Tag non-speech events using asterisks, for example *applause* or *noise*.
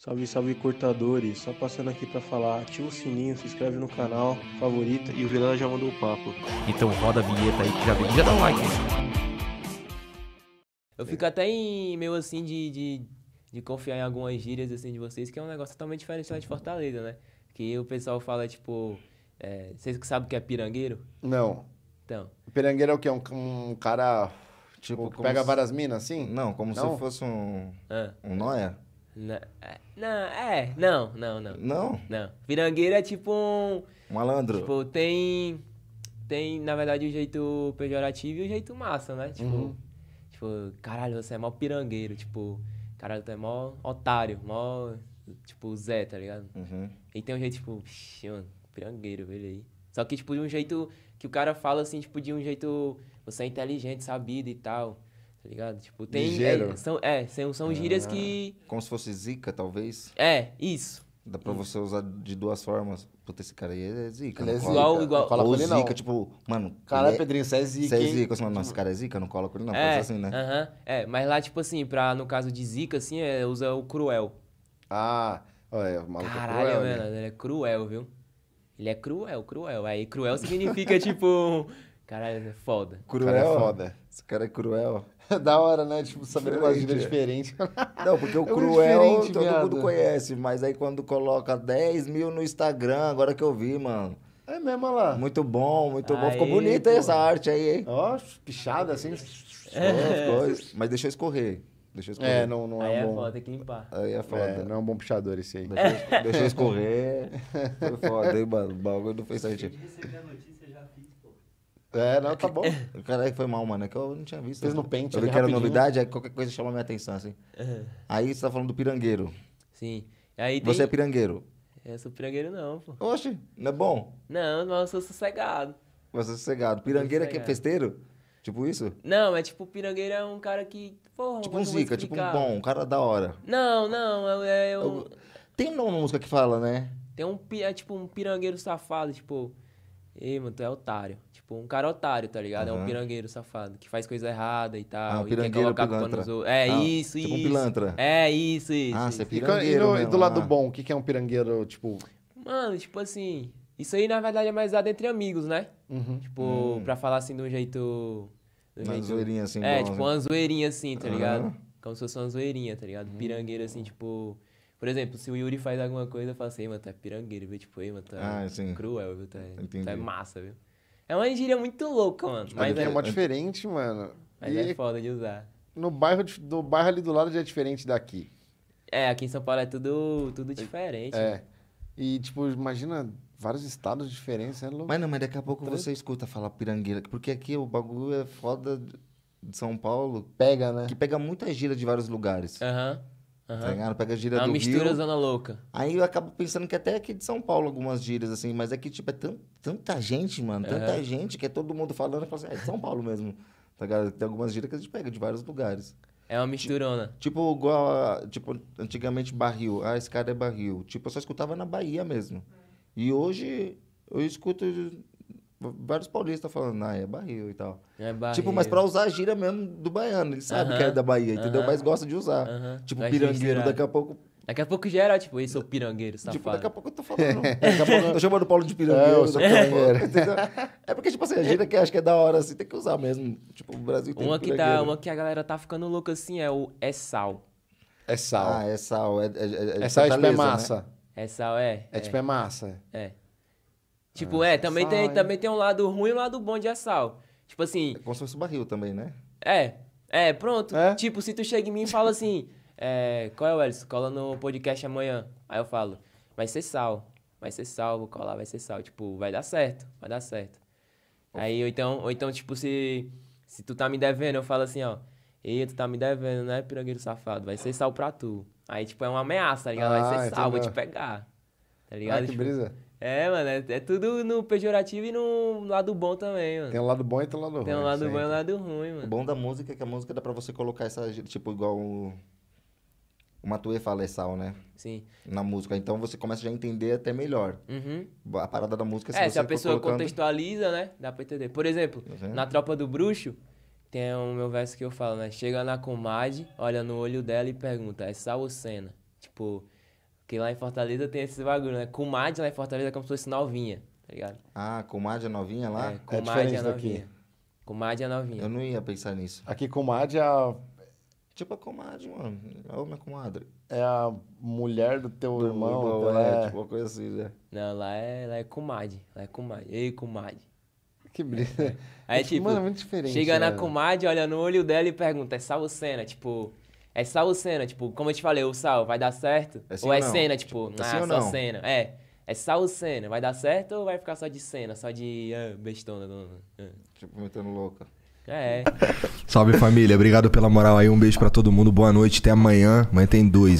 Salve, salve cortadores! Só passando aqui para falar, ativa o sininho, se inscreve no canal, favorita e o Vilela já mandou o papo. Então roda a vinheta aí que já vem, já dá um like. Eu fico até em meio assim de, de, de, confiar em algumas gírias assim de vocês, que é um negócio totalmente diferente lá de Fortaleza, né? Que o pessoal fala tipo, é, vocês que sabem o que é pirangueiro? Não. Então. Pirangueiro é o quê? Um, um cara tipo, tipo pega se... várias minas assim? Não, como Não? se fosse um, ah. um noia. Não, é, não, é, não, não, não. Não? Não. Pirangueiro é tipo um. Malandro. Tipo, tem. Tem, na verdade, o um jeito pejorativo e o um jeito massa, né? Tipo, uhum. tipo, caralho, você é mó pirangueiro. Tipo, caralho, tu é mó otário, mó. Tipo, Zé, tá ligado? Uhum. E tem um jeito, tipo, vixi, mano, pirangueiro, velho aí. Só que, tipo, de um jeito que o cara fala assim, tipo, de um jeito. Você é inteligente, sabido e tal ligado? Tipo, tem. É, são, é, são, são gírias ah, que. Como se fosse zica, talvez? É, isso. Dá pra você usar de duas formas. Puta, esse cara aí é zica. Ele é zica. Igual, igual. Cola Ou zica, tipo, mano. Cara, é... Pedrinho, você é zica. Você é zica. Assim, tipo- esse cara é zica, não cola com ele, não. É, assim, né? Uh -huh. É, mas lá, tipo assim, pra, no caso de zica, assim, é, usa o cruel. Ah, olha, é, o maluco é Caralho, é cruel. Caralho, né? ele é cruel, viu? Ele é cruel, cruel. Aí cruel significa, *laughs* tipo. Caralho, é foda. Cruel. cara é foda. Esse cara é cruel. *laughs* da hora, né? Tipo, saber uma gíria é diferente. É. *laughs* Não, porque o é cruel todo viado. mundo conhece, mas aí quando coloca 10 mil no Instagram, agora que eu vi, mano. É mesmo, olha lá. Muito bom, muito aí, bom. Ficou bonita essa arte aí, hein? Ó, pichada assim. É. Coisas. Mas deixa eu escorrer. Deixa eu é, escorrer. É, não, não é aí é bom... é foda, tem que limpar. Aí é foda. É, não é um bom pichador esse aí. Deixa, eu, deixa eu escorrer. *laughs* Foi foda, hein, mano? O bagulho não fez certinho. Esse a notícia é, não, tá bom. O *laughs* cara foi mal, mano. É que eu não tinha visto. Fez no pente, Eu vi né? que era novidade, aí qualquer coisa chama minha atenção, assim. Uhum. Aí você tá falando do pirangueiro. Sim. Aí tem... Você é pirangueiro. Eu é, sou pirangueiro, não, pô. Oxe, não é bom? Não, mas eu sou sossegado. Você é sossegado. Pirangueiro é que é festeiro? Tipo isso? Não, é tipo, o pirangueiro é um cara que. Porra, tipo um zica, tipo um bom, um cara da hora. Não, não, é. é um... nome na música que fala, né? Tem um. É tipo um pirangueiro safado, tipo. Ei, mano, tu é otário. Tipo, um cara otário, tá ligado? Uhum. É um pirangueiro safado, que faz coisa errada e tal. Ah, um pirangueiro, e quer colocar pilantra. Nos é ah, isso, tipo isso. Tipo um pilantra. É isso, isso. Ah, você é pirangueiro. E, no, mesmo, do lado ah. bom, o que, é um pirangueiro, tipo... Mano, tipo assim... Isso aí, na verdade, é mais dado entre amigos, né? Uhum. Tipo, hum. pra falar assim de um jeito... De um uma jeito... zoeirinha assim. É, bom, tipo né? uma zoeirinha assim, tá ligado? Como se fosse uma zoeirinha, tá ligado? Uhum. Pirangueiro assim, tipo... Por exemplo, se o Yuri faz alguma coisa, eu falo assim, mano, tá pirangueiro, viu? Tipo, aí, mano, tá ah, sim. cruel, viu? Tá, Entendi. massa, viu? É uma gíria muito louca, mano. Tipo, mas é, é diferente, mano. Mas e é foda de usar. No bairro, do bairro ali do lado já é diferente daqui. É, aqui em São Paulo é tudo, tudo diferente. É. E, tipo, imagina vários estados diferentes, é louco. Mas não, mas daqui a pouco tá você escuta falar pirangueira. Porque aqui o bagulho é foda de São Paulo. Pega, né? Que pega muita gira de vários lugares. Aham. Uhum. Uhum. Tá ligado? Pega gíria é uma do mistura Rio. zona louca. Aí eu acabo pensando que até aqui de São Paulo algumas gírias, assim, mas é que, tipo, é tão, tanta gente, mano, é. tanta gente que é todo mundo falando, fala assim, é de São Paulo mesmo. Tá ligado? Tem algumas gírias que a gente pega de vários lugares. É uma misturona. Tipo, igual, a, tipo, antigamente barril. Ah, esse cara é barril. Tipo, eu só escutava na Bahia mesmo. E hoje eu escuto vários paulistas tá falando, ah, é barril e tal. É barril. Tipo, mas pra usar a mesmo do baiano. Ele sabe uh -huh. que é da Bahia, entendeu? Uh -huh. Mas gosta de usar. Uh -huh. Tipo, Vai tá pirangueiro, daqui a pouco. Daqui a pouco já era, tipo, esse é o pirangueiro, safado. Tipo, daqui a pouco eu tô falando. daqui a pouco eu *laughs* tô chamando o Paulo de pirangueiro. É, eu sou pirangueiro. É porque, tipo assim, a gira que acho que é da hora, assim, tem que usar mesmo. Tipo, o Brasil tem é uma que tá, Uma que a galera tá ficando louca, assim, é o é sal. É sal. Ah, é sal. É, é, é, é, é sal é tipo é né? massa. Né? É sal, é, é. É tipo é massa. É. Tipo, é, é também, tem, também tem um lado ruim e um lado bom de assal. Tipo assim. É como se fosse barril também, né? É. É, pronto. É? Tipo, se tu chega em mim e fala assim, *laughs* é, qual é o Elson? Cola no podcast amanhã. Aí eu falo, vai ser sal. Vai ser sal, vou colar, vai ser sal. Tipo, vai dar certo, vai dar certo. Opa. Aí, ou então, ou então, tipo, se, se tu tá me devendo, eu falo assim, ó. Ei, tu tá me devendo, né, pirangueiro safado? Vai ser sal pra tu. Aí, tipo, é uma ameaça, tá ligado? Vai ser ah, sal, entendeu. vou te pegar. Tá ligado? Ah, que tipo, brisa. É, mano, é, é, tudo no pejorativo e no lado bom também, mano. Tem um lado bom e tem um lado ruim. Tem um lado sempre. bom e um lado ruim, mano. O bom da música é que a música dá pra você colocar essa, tipo, igual o, o Matue fala é sal, né? Sim. Na música. Então você começa já a entender até melhor. Uhum. A parada da música é se É, se a pessoa colocando... contextualiza, né? Dá pra entender. Por exemplo, uhum. na Tropa do Bruxo, tem o um meu verso que eu falo, né? Chega na comadre, olha no olho dela e pergunta, é sal ou cena? Tipo, porque lá em Fortaleza tem esses bagulho, né? Comadre lá em Fortaleza é como se fosse novinha, tá ligado? Ah, comadre é novinha lá? É, é comadre é, é novinha. Daqui. Comadre é novinha. Eu não ia pensar nisso. Aqui comadre é a... Tipo a comadre, mano. Ô, é minha comadre. É a mulher do teu do irmão. irmão então é, é, tipo uma coisa assim, né? Não, lá é, lá é comadre. Lá é comadre. Ei, comadre. Que brilho. É, *laughs* Aí, tipo, mano, é tipo, muito diferente. Chega né? na comadre, olha no olho dela e pergunta, é Salucena? Tipo... É sal ou cena? Tipo, como eu te falei, o sal vai dar certo? É ou é não? cena, tipo, tipo é assim só cena? É. É sal ou cena? Vai dar certo ou vai ficar só de cena? Só de ah, bestona? Ah. Tipo, metendo louca. É. Salve família, obrigado pela moral aí. Um beijo para todo mundo. Boa noite, até amanhã. Amanhã tem dois.